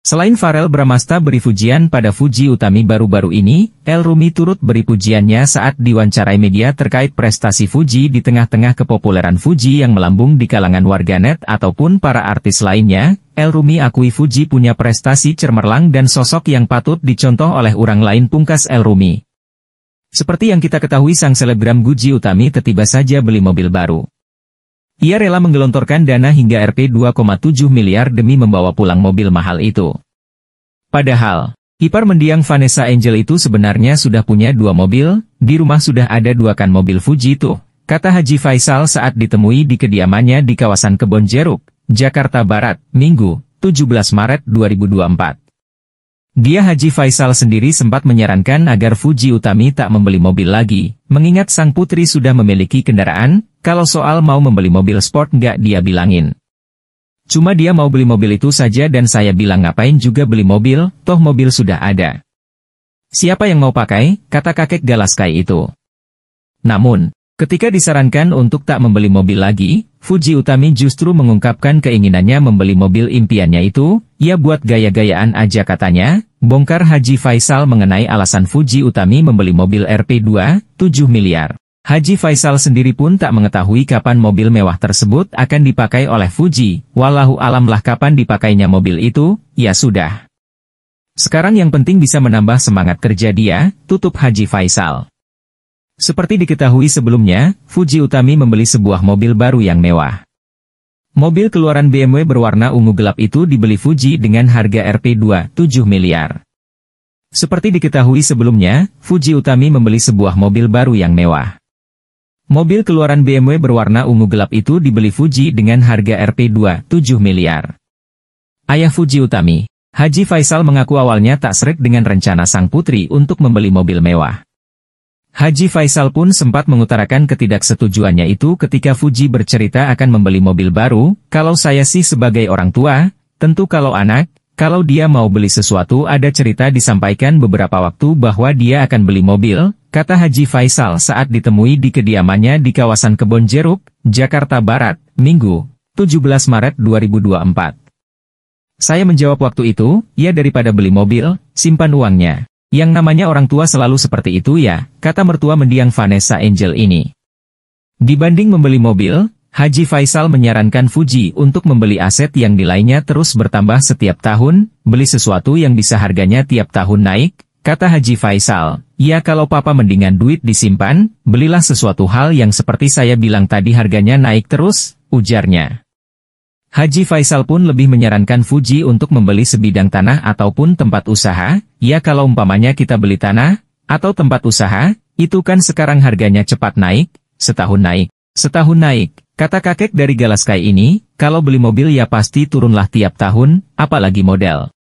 Selain Farel Bramasta beri pujian pada Fuji Utami baru-baru ini, El Rumi turut beri pujiannya saat diwawancarai media terkait prestasi Fuji di tengah-tengah kepopuleran Fuji yang melambung di kalangan warganet ataupun para artis lainnya, El Rumi akui Fuji punya prestasi cermerlang dan sosok yang patut dicontoh oleh orang lain pungkas El Rumi. Seperti yang kita ketahui sang selebgram Guji Utami tiba saja beli mobil baru. Ia rela menggelontorkan dana hingga Rp 2,7 miliar demi membawa pulang mobil mahal itu. Padahal, ipar mendiang Vanessa Angel itu sebenarnya sudah punya dua mobil, di rumah sudah ada dua kan mobil Fuji itu, kata Haji Faisal saat ditemui di kediamannya di kawasan Kebon Jeruk, Jakarta Barat, Minggu, 17 Maret 2024. Dia Haji Faisal sendiri sempat menyarankan agar Fuji Utami tak membeli mobil lagi, mengingat sang putri sudah memiliki kendaraan, kalau soal mau membeli mobil sport nggak dia bilangin. Cuma dia mau beli mobil itu saja dan saya bilang ngapain juga beli mobil, toh mobil sudah ada. Siapa yang mau pakai, kata kakek Galaskai itu. Namun, ketika disarankan untuk tak membeli mobil lagi, Fuji Utami justru mengungkapkan keinginannya membeli mobil impiannya itu, ia ya buat gaya-gayaan aja katanya, bongkar Haji Faisal mengenai alasan Fuji Utami membeli mobil RP2, 7 miliar. Haji Faisal sendiri pun tak mengetahui kapan mobil mewah tersebut akan dipakai oleh Fuji, walau alamlah kapan dipakainya mobil itu, ya sudah. Sekarang yang penting bisa menambah semangat kerja dia, tutup Haji Faisal. Seperti diketahui sebelumnya, Fuji Utami membeli sebuah mobil baru yang mewah. Mobil keluaran BMW berwarna ungu gelap itu dibeli Fuji dengan harga Rp2,7 miliar. Seperti diketahui sebelumnya, Fuji Utami membeli sebuah mobil baru yang mewah. Mobil keluaran BMW berwarna ungu gelap itu dibeli Fuji dengan harga Rp2,7 miliar. Ayah Fuji Utami, Haji Faisal mengaku awalnya tak serik dengan rencana sang putri untuk membeli mobil mewah. Haji Faisal pun sempat mengutarakan ketidaksetujuannya itu ketika Fuji bercerita akan membeli mobil baru, kalau saya sih sebagai orang tua, tentu kalau anak, kalau dia mau beli sesuatu ada cerita disampaikan beberapa waktu bahwa dia akan beli mobil, kata Haji Faisal saat ditemui di kediamannya di kawasan Kebon Jeruk, Jakarta Barat, Minggu, 17 Maret 2024. Saya menjawab waktu itu, ya daripada beli mobil, simpan uangnya. Yang namanya orang tua selalu seperti itu ya, kata mertua mendiang Vanessa Angel ini. Dibanding membeli mobil, Haji Faisal menyarankan Fuji untuk membeli aset yang nilainya terus bertambah setiap tahun, beli sesuatu yang bisa harganya tiap tahun naik, kata Haji Faisal. Ya kalau papa mendingan duit disimpan, belilah sesuatu hal yang seperti saya bilang tadi harganya naik terus, ujarnya. Haji Faisal pun lebih menyarankan Fuji untuk membeli sebidang tanah ataupun tempat usaha, ya kalau umpamanya kita beli tanah, atau tempat usaha, itu kan sekarang harganya cepat naik, setahun naik, setahun naik, Kata kakek dari Galaskai ini, kalau beli mobil ya pasti turunlah tiap tahun, apalagi model.